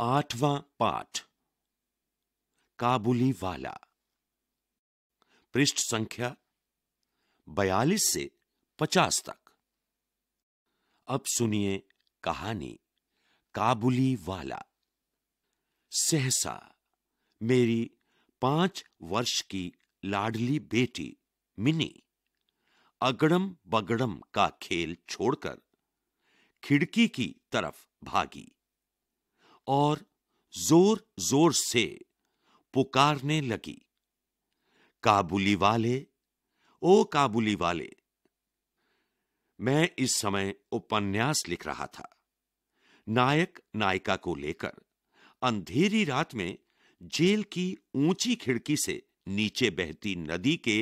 आठवां पाठ काबुली वाला पृष्ठ संख्या बयालीस से पचास तक अब सुनिए कहानी काबुली वाला सहसा मेरी पांच वर्ष की लाडली बेटी मिनी अगड़म बगड़म का खेल छोड़कर खिड़की की तरफ भागी और जोर जोर से पुकारने लगी काबुली वाले ओ काबुली वाले मैं इस समय उपन्यास लिख रहा था नायक नायिका को लेकर अंधेरी रात में जेल की ऊंची खिड़की से नीचे बहती नदी के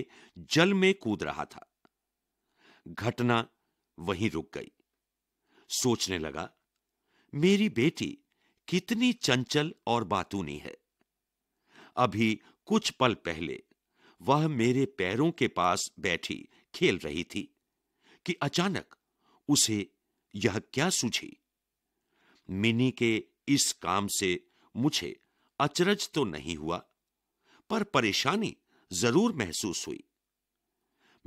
जल में कूद रहा था घटना वहीं रुक गई सोचने लगा मेरी बेटी कितनी चंचल और बातूनी है अभी कुछ पल पहले वह मेरे पैरों के पास बैठी खेल रही थी कि अचानक उसे यह क्या सूझी मिनी के इस काम से मुझे अचरज तो नहीं हुआ पर परेशानी जरूर महसूस हुई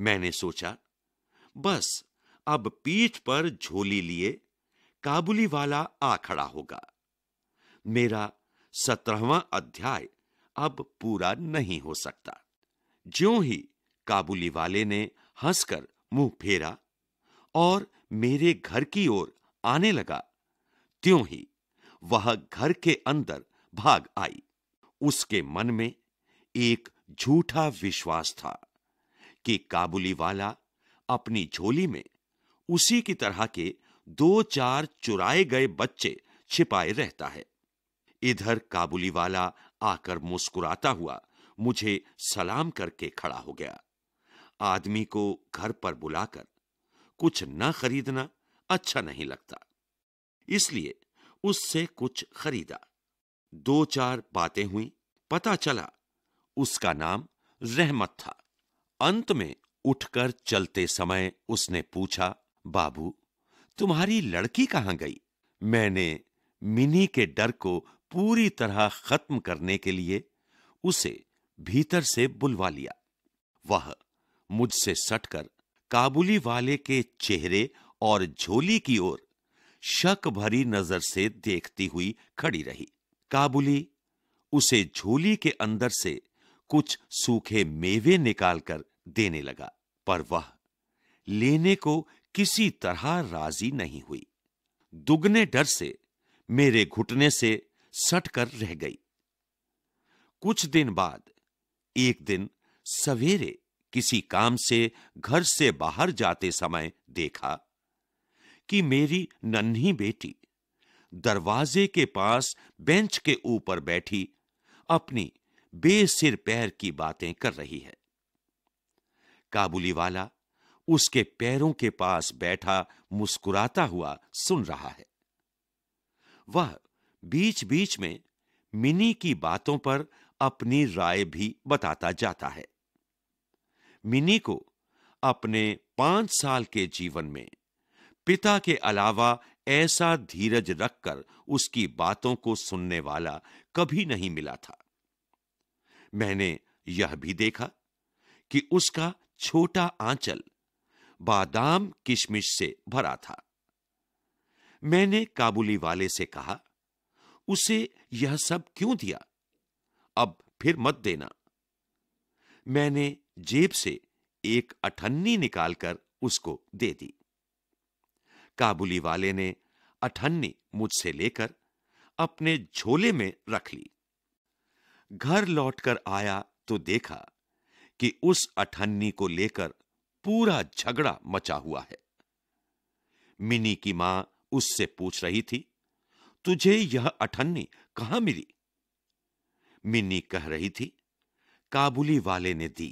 मैंने सोचा बस अब पीठ पर झोली लिए काबुली वाला आ खड़ा होगा मेरा सत्रहवा अध्याय अब पूरा नहीं हो सकता ज्यो ही काबुली वाले ने हंसकर मुंह फेरा और मेरे घर की ओर आने लगा त्यों ही वह घर के अंदर भाग आई उसके मन में एक झूठा विश्वास था कि काबुली वाला अपनी झोली में उसी की तरह के दो चार चुराए गए बच्चे छिपाए रहता है इधर काबुली वाला आकर मुस्कुराता हुआ मुझे सलाम करके खड़ा हो गया आदमी को घर पर बुलाकर कुछ न खरीदना अच्छा नहीं लगता इसलिए उससे कुछ खरीदा दो चार बातें हुई पता चला उसका नाम रहमत था अंत में उठकर चलते समय उसने पूछा बाबू तुम्हारी लड़की कहाँ गई मैंने मिनी के डर को पूरी तरह खत्म करने के लिए उसे भीतर से बुलवा लिया वह मुझसे सटकर काबुली वाले के चेहरे और झोली की ओर शक भरी नजर से देखती हुई खड़ी रही काबुली उसे झोली के अंदर से कुछ सूखे मेवे निकालकर देने लगा पर वह लेने को किसी तरह राजी नहीं हुई दुगने डर से मेरे घुटने से सट कर रह गई कुछ दिन बाद एक दिन सवेरे किसी काम से घर से बाहर जाते समय देखा कि मेरी नन्ही बेटी दरवाजे के पास बेंच के ऊपर बैठी अपनी बेसिर पैर की बातें कर रही है काबुली वाला उसके पैरों के पास बैठा मुस्कुराता हुआ सुन रहा है वह बीच बीच में मिनी की बातों पर अपनी राय भी बताता जाता है मिनी को अपने पांच साल के जीवन में पिता के अलावा ऐसा धीरज रखकर उसकी बातों को सुनने वाला कभी नहीं मिला था मैंने यह भी देखा कि उसका छोटा आंचल बादाम किशमिश से भरा था मैंने काबुली वाले से कहा उसे यह सब क्यों दिया अब फिर मत देना मैंने जेब से एक अठन्नी निकालकर उसको दे दी काबुली वाले ने अठन्नी मुझसे लेकर अपने झोले में रख ली घर लौटकर आया तो देखा कि उस अठन्नी को लेकर पूरा झगड़ा मचा हुआ है मिनी की मां उससे पूछ रही थी तुझे यह अठन्नी कहां मिली मिन्नी कह रही थी काबुली वाले ने दी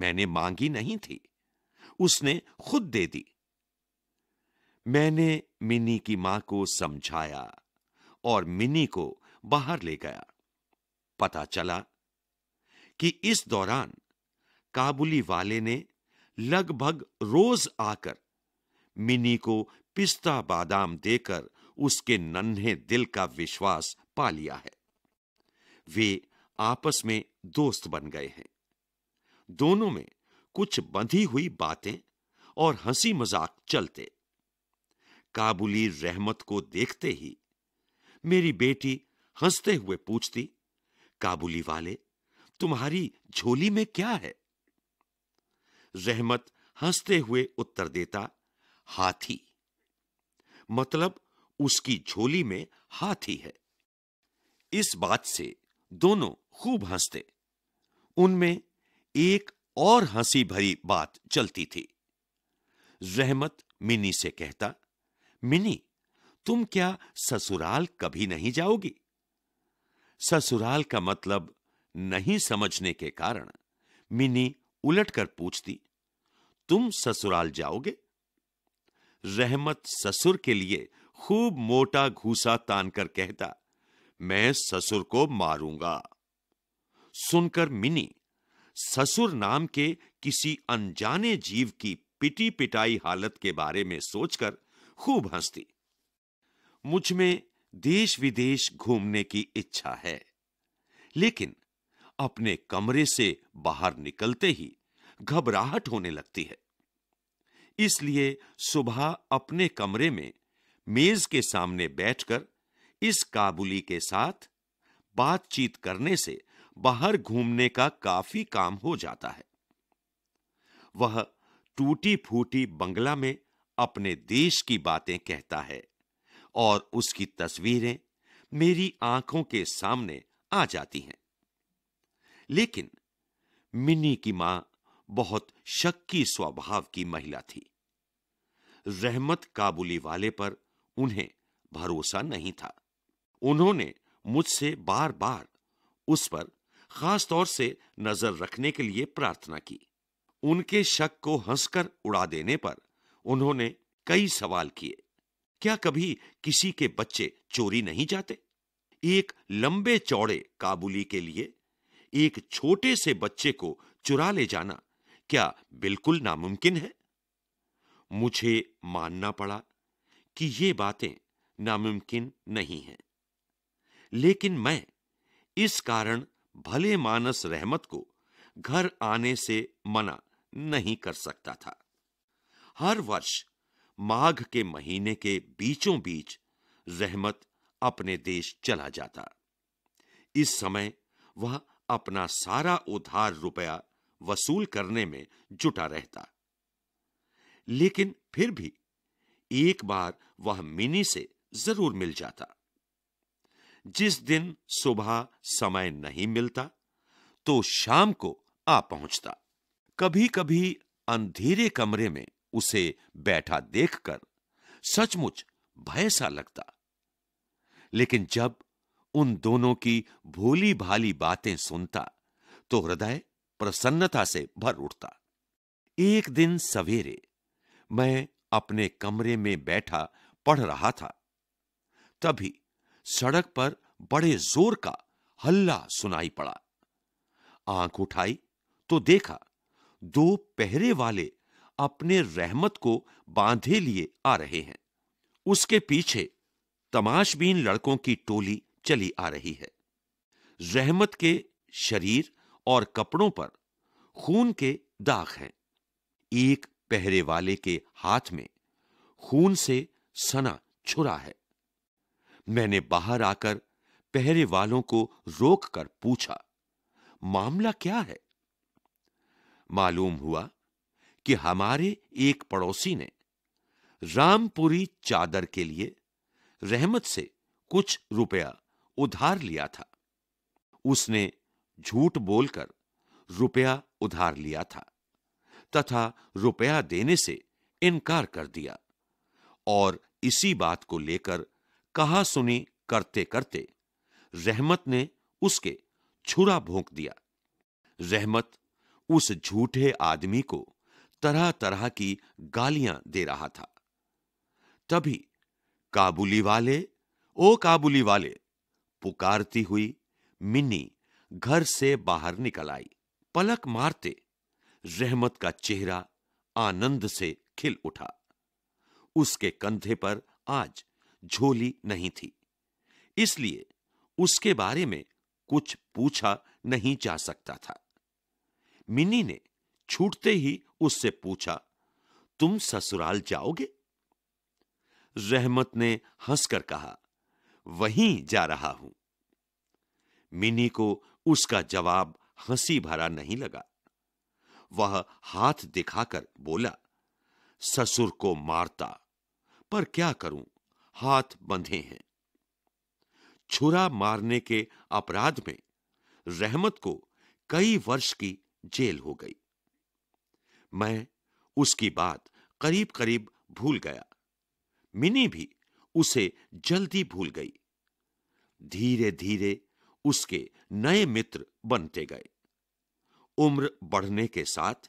मैंने मांगी नहीं थी उसने खुद दे दी मैंने मिनी की मां को समझाया और मिनी को बाहर ले गया पता चला कि इस दौरान काबुली वाले ने लगभग रोज आकर मिनी को पिस्ता बादाम देकर उसके नन्हे दिल का विश्वास पा लिया है वे आपस में दोस्त बन गए हैं दोनों में कुछ बंधी हुई बातें और हंसी मजाक चलते काबुली रहमत को देखते ही मेरी बेटी हंसते हुए पूछती काबुली वाले तुम्हारी झोली में क्या है रहमत हंसते हुए उत्तर देता हाथी मतलब उसकी झोली में हाथी है इस बात से दोनों खूब हंसते उनमें एक और हंसी भरी बात चलती थी रहमत मिनी से कहता मिनी तुम क्या ससुराल कभी नहीं जाओगी ससुराल का मतलब नहीं समझने के कारण मिनी उलटकर पूछती तुम ससुराल जाओगे रहमत ससुर के लिए खूब मोटा घूसा तानकर कहता मैं ससुर को मारूंगा सुनकर मिनी ससुर नाम के किसी अनजाने जीव की पिटी पिटाई हालत के बारे में सोचकर खूब हंसती मुझ में देश विदेश घूमने की इच्छा है लेकिन अपने कमरे से बाहर निकलते ही घबराहट होने लगती है इसलिए सुबह अपने कमरे में मेज के सामने बैठकर इस काबुली के साथ बातचीत करने से बाहर घूमने का काफी काम हो जाता है वह टूटी फूटी बंगला में अपने देश की बातें कहता है और उसकी तस्वीरें मेरी आंखों के सामने आ जाती हैं लेकिन मिनी की मां बहुत शक्की स्वभाव की महिला थी रहमत काबुली वाले पर उन्हें भरोसा नहीं था उन्होंने मुझसे बार बार उस पर खास तौर से नजर रखने के लिए प्रार्थना की उनके शक को हंसकर उड़ा देने पर उन्होंने कई सवाल किए क्या कभी किसी के बच्चे चोरी नहीं जाते एक लंबे चौड़े काबुली के लिए एक छोटे से बच्चे को चुरा ले जाना क्या बिल्कुल नामुमकिन है मुझे मानना पड़ा कि ये बातें नामुमकिन नहीं हैं लेकिन मैं इस कारण भले मानस रहमत को घर आने से मना नहीं कर सकता था हर वर्ष माघ के महीने के बीचों बीच रहमत अपने देश चला जाता इस समय वह अपना सारा उधार रुपया वसूल करने में जुटा रहता लेकिन फिर भी एक बार वह मिनी से जरूर मिल जाता जिस दिन सुबह समय नहीं मिलता तो शाम को आ पहुंचता कभी कभी अंधेरे कमरे में उसे बैठा देखकर सचमुच भय सा लगता लेकिन जब उन दोनों की भोली भाली बातें सुनता तो हृदय प्रसन्नता से भर उठता एक दिन सवेरे मैं अपने कमरे में बैठा पढ़ रहा था तभी सड़क पर बड़े जोर का हल्ला सुनाई पड़ा आंख उठाई तो देखा दो पहरे वाले अपने रहमत को बांधे लिए आ रहे हैं उसके पीछे तमाशबीन लड़कों की टोली चली आ रही है रहमत के शरीर और कपड़ों पर खून के दाग हैं एक पहरे वाले के हाथ में खून से सना छुरा है मैंने बाहर आकर पहरे वालों को रोककर पूछा मामला क्या है मालूम हुआ कि हमारे एक पड़ोसी ने रामपुरी चादर के लिए रहमत से कुछ रुपया उधार लिया था उसने झूठ बोलकर रुपया उधार लिया था तथा रुपया देने से इनकार कर दिया और इसी बात को लेकर कहा सुनी करते करते रहमत ने उसके छुरा भोंक दिया रहमत उस झूठे आदमी को तरह तरह की गालियां दे रहा था तभी काबुली वाले ओ काबुली वाले पुकारती हुई मिनी घर से बाहर निकल आई पलक मारते रहमत का चेहरा आनंद से खिल उठा उसके कंधे पर आज झोली नहीं थी इसलिए उसके बारे में कुछ पूछा नहीं जा सकता था मिनी ने छूटते ही उससे पूछा तुम ससुराल जाओगे रहमत ने हंसकर कहा वहीं जा रहा हूं मिनी को उसका जवाब हंसी भरा नहीं लगा वह हाथ दिखाकर बोला ससुर को मारता पर क्या करूं हाथ बंधे हैं छुरा मारने के अपराध में रहमत को कई वर्ष की जेल हो गई मैं उसकी बात करीब करीब भूल गया मिनी भी उसे जल्दी भूल गई धीरे धीरे उसके नए मित्र बनते गए उम्र बढ़ने के साथ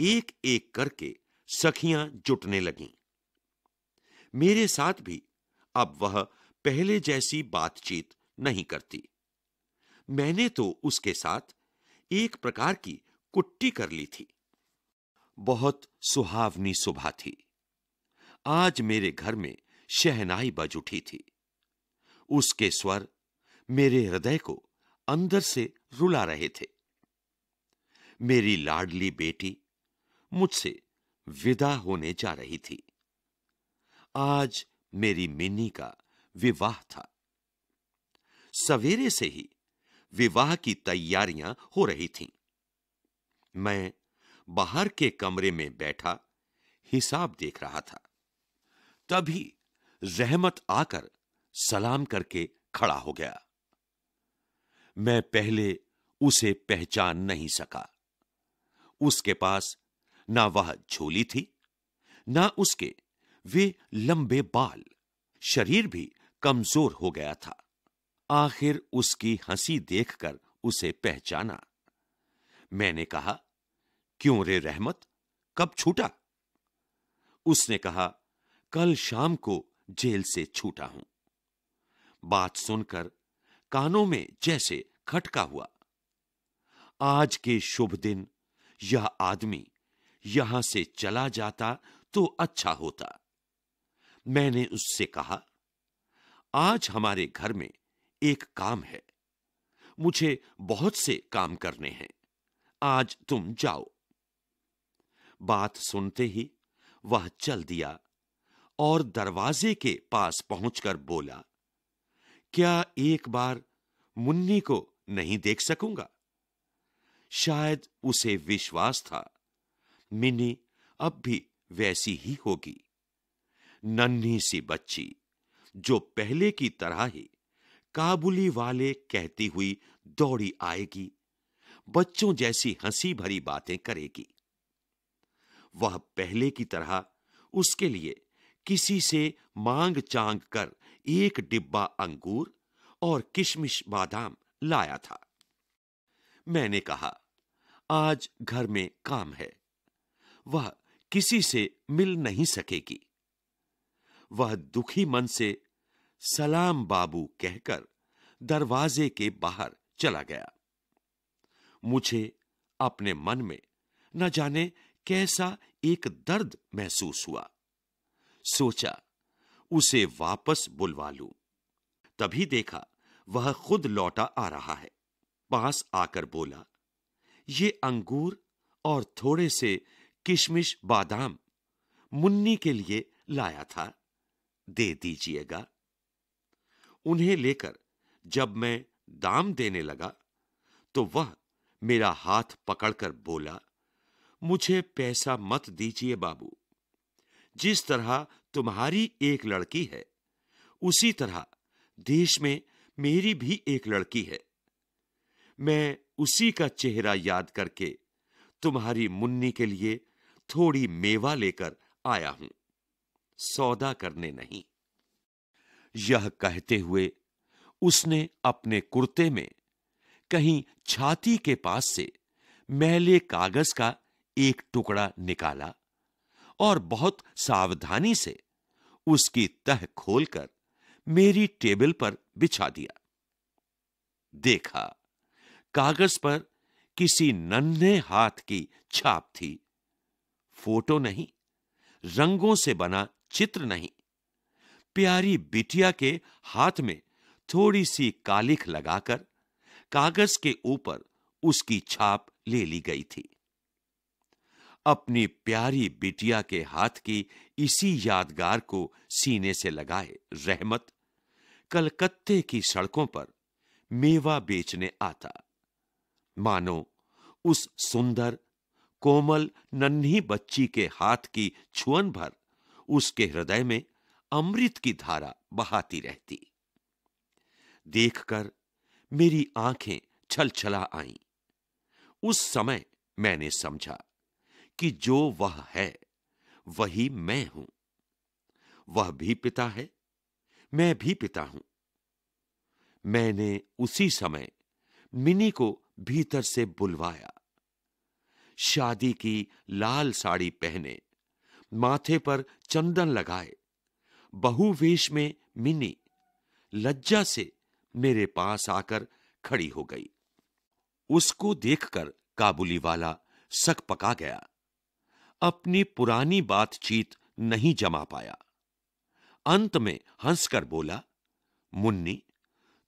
एक एक करके सखियां जुटने लगीं मेरे साथ भी अब वह पहले जैसी बातचीत नहीं करती मैंने तो उसके साथ एक प्रकार की कुट्टी कर ली थी बहुत सुहावनी सुबह थी आज मेरे घर में शहनाई बज उठी थी उसके स्वर मेरे हृदय को अंदर से रुला रहे थे मेरी लाडली बेटी मुझसे विदा होने जा रही थी आज मेरी मिनी का विवाह था सवेरे से ही विवाह की तैयारियां हो रही थीं। मैं बाहर के कमरे में बैठा हिसाब देख रहा था तभी रहमत आकर सलाम करके खड़ा हो गया मैं पहले उसे पहचान नहीं सका उसके पास ना वह झोली थी ना उसके वे लंबे बाल शरीर भी कमजोर हो गया था आखिर उसकी हंसी देखकर उसे पहचाना मैंने कहा क्यों रे रहमत कब छूटा उसने कहा कल शाम को जेल से छूटा हूं बात सुनकर कानों में जैसे खटका हुआ आज के शुभ दिन यह आदमी यहां से चला जाता तो अच्छा होता मैंने उससे कहा आज हमारे घर में एक काम है मुझे बहुत से काम करने हैं आज तुम जाओ बात सुनते ही वह चल दिया और दरवाजे के पास पहुंचकर बोला क्या एक बार मुन्नी को नहीं देख सकूंगा शायद उसे विश्वास था मिनी अब भी वैसी ही होगी नन्ही सी बच्ची जो पहले की तरह ही काबुली वाले कहती हुई दौड़ी आएगी बच्चों जैसी हंसी भरी बातें करेगी वह पहले की तरह उसके लिए किसी से मांग चांग कर एक डिब्बा अंगूर और किशमिश बादाम लाया था मैंने कहा आज घर में काम है वह किसी से मिल नहीं सकेगी वह दुखी मन से सलाम बाबू कहकर दरवाजे के बाहर चला गया मुझे अपने मन में न जाने कैसा एक दर्द महसूस हुआ सोचा उसे वापस बुलवा लू तभी देखा वह खुद लौटा आ रहा है पास आकर बोला ये अंगूर और थोड़े से किशमिश बादाम मुन्नी के लिए लाया था दे दीजिएगा उन्हें लेकर जब मैं दाम देने लगा तो वह मेरा हाथ पकड़कर बोला मुझे पैसा मत दीजिए बाबू जिस तरह तुम्हारी एक लड़की है उसी तरह देश में मेरी भी एक लड़की है मैं उसी का चेहरा याद करके तुम्हारी मुन्नी के लिए थोड़ी मेवा लेकर आया हूं सौदा करने नहीं यह कहते हुए उसने अपने कुर्ते में कहीं छाती के पास से मैले कागज का एक टुकड़ा निकाला और बहुत सावधानी से उसकी तह खोलकर मेरी टेबल पर बिछा दिया देखा कागज पर किसी नन्हे हाथ की छाप थी फोटो नहीं रंगों से बना चित्र नहीं प्यारी बिटिया के हाथ में थोड़ी सी कालिख लगाकर कागज के ऊपर उसकी छाप ले ली गई थी अपनी प्यारी बिटिया के हाथ की इसी यादगार को सीने से लगाए रहमत कलकत्ते की सड़कों पर मेवा बेचने आता मानो उस सुंदर कोमल नन्ही बच्ची के हाथ की छुअन भर उसके हृदय में अमृत की धारा बहाती रहती देखकर मेरी आंखें छल छला आईं उस समय मैंने समझा कि जो वह है वही मैं हूं वह भी पिता है मैं भी पिता हूं मैंने उसी समय मिनी को भीतर से बुलवाया शादी की लाल साड़ी पहने माथे पर चंदन लगाए बहु वेश में मिनी लज्जा से मेरे पास आकर खड़ी हो गई उसको देखकर काबुली वाला सक पका गया अपनी पुरानी बातचीत नहीं जमा पाया अंत में हंसकर बोला मुन्नी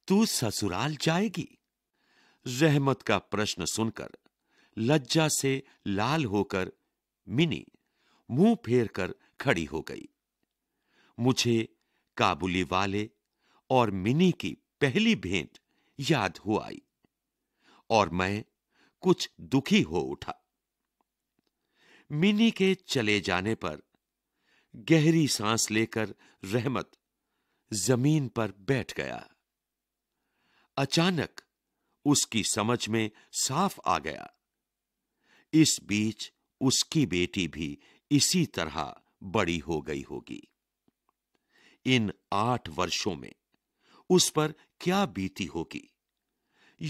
तू ससुराल जाएगी रहमत का प्रश्न सुनकर लज्जा से लाल होकर मिनी मुंह फेर कर खड़ी हो गई मुझे काबुली वाले और मिनी की पहली भेंट याद हो आई और मैं कुछ दुखी हो उठा मिनी के चले जाने पर गहरी सांस लेकर रहमत जमीन पर बैठ गया अचानक उसकी समझ में साफ आ गया इस बीच उसकी बेटी भी इसी तरह बड़ी हो गई होगी इन आठ वर्षों में उस पर क्या बीती होगी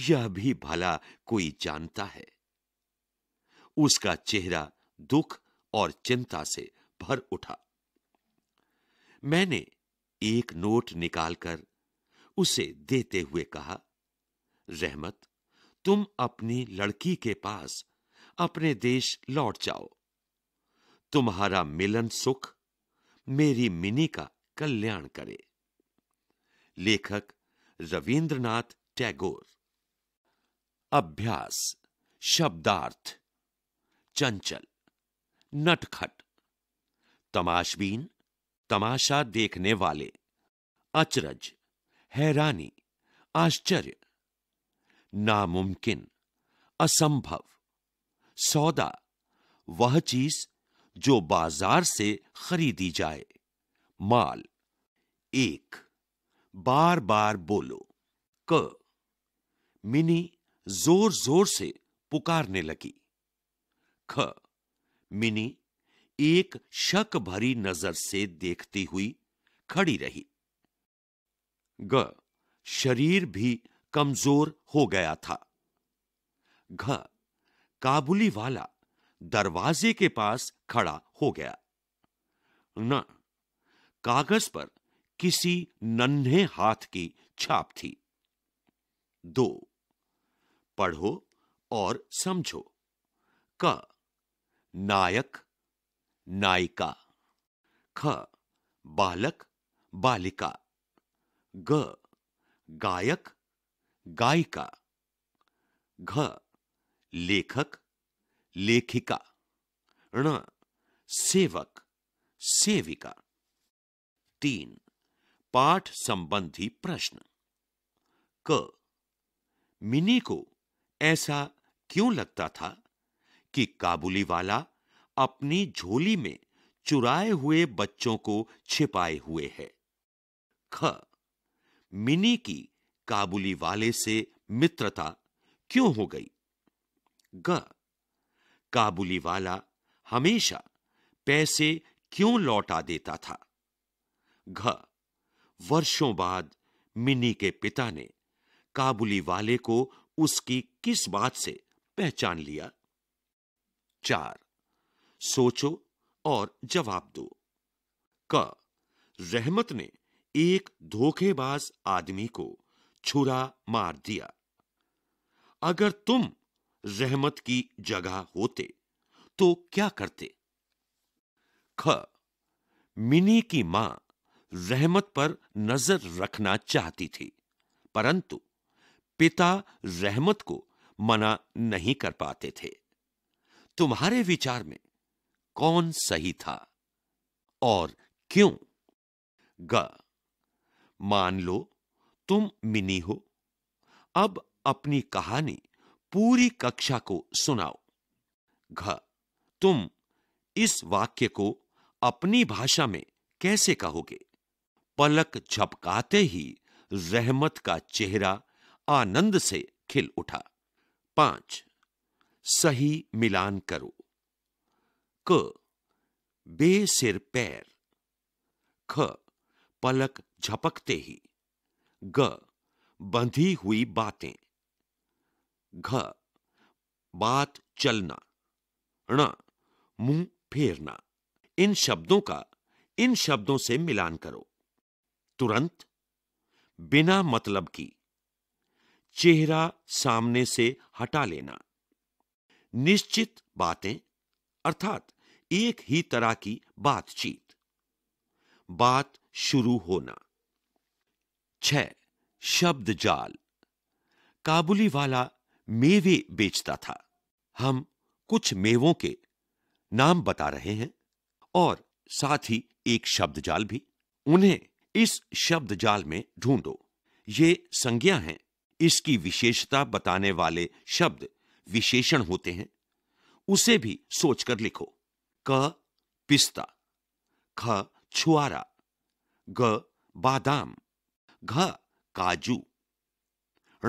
यह भी भला कोई जानता है उसका चेहरा दुख और चिंता से भर उठा मैंने एक नोट निकालकर उसे देते हुए कहा रहमत तुम अपनी लड़की के पास अपने देश लौट जाओ तुम्हारा मिलन सुख मेरी मिनी का कल्याण करे लेखक रविंद्रनाथ टैगोर अभ्यास शब्दार्थ चंचल नटखट तमाशबीन तमाशा देखने वाले अचरज हैरानी आश्चर्य नामुमकिन असंभव सौदा वह चीज जो बाजार से खरीदी जाए माल एक बार बार बोलो क मिनी जोर जोर से पुकारने लगी ख मिनी एक शक भरी नजर से देखती हुई खड़ी रही ग शरीर भी कमजोर हो गया था घ काबुली वाला दरवाजे के पास खड़ा हो गया न कागज पर किसी नन्हे हाथ की छाप थी दो पढ़ो और समझो क नायक नायिका ख बालक बालिका ग गायक गायिका घ लेखक लेखिका ण सेवक सेविका तीन पाठ संबंधी प्रश्न क मिनी को ऐसा क्यों लगता था कि काबुली वाला अपनी झोली में चुराए हुए बच्चों को छिपाए हुए है ख मिनी की काबुली वाले से मित्रता क्यों हो गई ग काबुली वाला हमेशा पैसे क्यों लौटा देता था घ वर्षों बाद मिनी के पिता ने काबुली वाले को उसकी किस बात से पहचान लिया चार सोचो और जवाब दो क रहमत ने एक धोखेबाज आदमी को छुरा मार दिया अगर तुम जहमत की जगह होते तो क्या करते ख मिनी की मां जहमत पर नजर रखना चाहती थी परंतु पिता जहमत को मना नहीं कर पाते थे तुम्हारे विचार में कौन सही था और क्यों ग मान लो तुम मिनी हो अब अपनी कहानी पूरी कक्षा को सुनाओ घ तुम इस वाक्य को अपनी भाषा में कैसे कहोगे पलक झपकाते ही रहमत का चेहरा आनंद से खिल उठा पांच सही मिलान करो क बे सिर पैर ख पलक झपकते ही ग बंधी हुई बातें घ बात चलना ण मुंह फेरना इन शब्दों का इन शब्दों से मिलान करो तुरंत बिना मतलब की चेहरा सामने से हटा लेना निश्चित बातें अर्थात एक ही तरह की बातचीत बात शुरू होना छह शब्द जाल काबुली वाला मेवे बेचता था हम कुछ मेवों के नाम बता रहे हैं और साथ ही एक शब्द जाल भी उन्हें इस शब्द जाल में ढूंढो ये संज्ञा है इसकी विशेषता बताने वाले शब्द विशेषण होते हैं उसे भी सोचकर लिखो क पिस्ता ख छुआरा ग बादाम घ काजू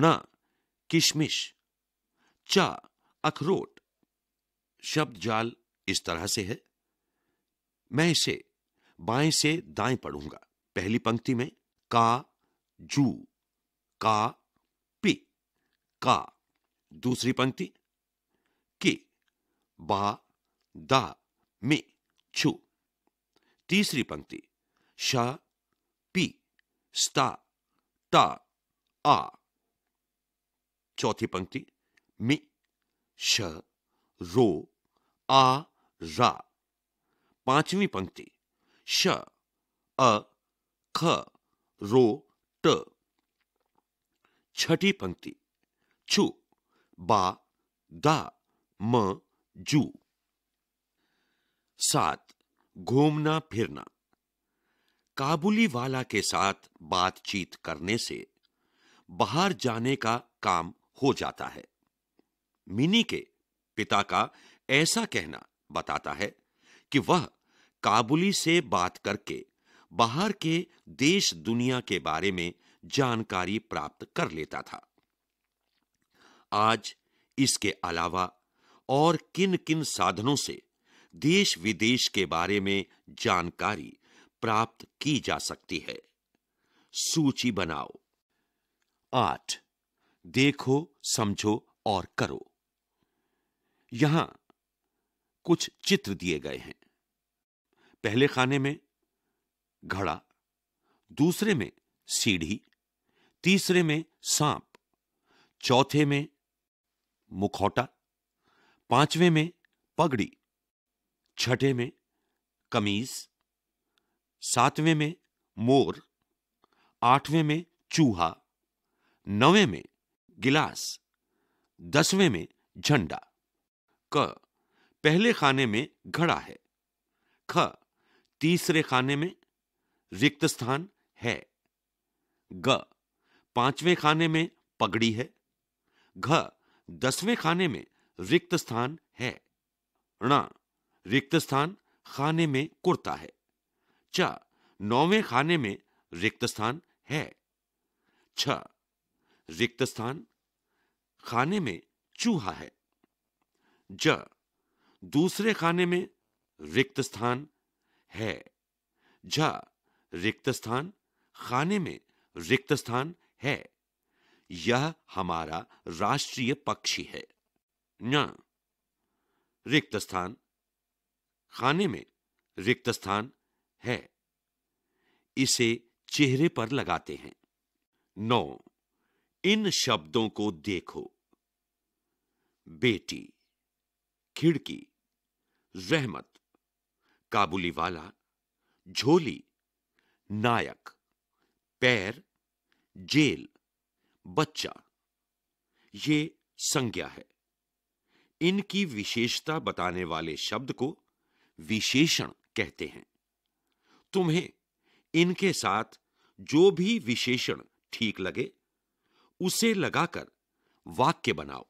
ण किशमिश च अखरोट शब्द जाल इस तरह से है मैं इसे बाएं से दाएं पढ़ूंगा पहली पंक्ति में का जू का पी का दूसरी पंक्ति कि बा दा मि छू तीसरी पंक्ति श पी स्ता ता आ चौथी पंक्ति मि श रो आ रा पांचवी पंक्ति श अ ख रो ट छठी पंक्ति छु बा दा म जू सात घूमना फिरना काबुली वाला के साथ बातचीत करने से बाहर जाने का काम हो जाता है मिनी के पिता का ऐसा कहना बताता है कि वह काबुली से बात करके बाहर के देश दुनिया के बारे में जानकारी प्राप्त कर लेता था आज इसके अलावा और किन किन साधनों से देश विदेश के बारे में जानकारी प्राप्त की जा सकती है सूची बनाओ आठ देखो समझो और करो यहां कुछ चित्र दिए गए हैं पहले खाने में घड़ा दूसरे में सीढ़ी तीसरे में सांप चौथे में मुखौटा पांचवें में पगड़ी छठे में कमीज सातवें में मोर आठवें में चूहा नवे में गिलास दसवें में झंडा क पहले खाने में घड़ा है ख तीसरे खाने में रिक्त स्थान है ग पांचवें खाने में पगड़ी है घ दसवें खाने में रिक्त स्थान है ण रिक्त स्थान खाने में कुर्ता है च नौवें खाने में रिक्त स्थान है छ रिक्त स्थान खाने में चूहा है ज दूसरे खाने में रिक्त स्थान है झ रिक्त स्थान खाने में रिक्त स्थान है यह हमारा राष्ट्रीय पक्षी है न रिक्त स्थान खाने में रिक्त स्थान है इसे चेहरे पर लगाते हैं नौ इन शब्दों को देखो बेटी खिड़की रहमत काबुली वाला झोली नायक पैर जेल बच्चा ये संज्ञा है इनकी विशेषता बताने वाले शब्द को विशेषण कहते हैं तुम्हें इनके साथ जो भी विशेषण ठीक लगे उसे लगाकर वाक्य बनाओ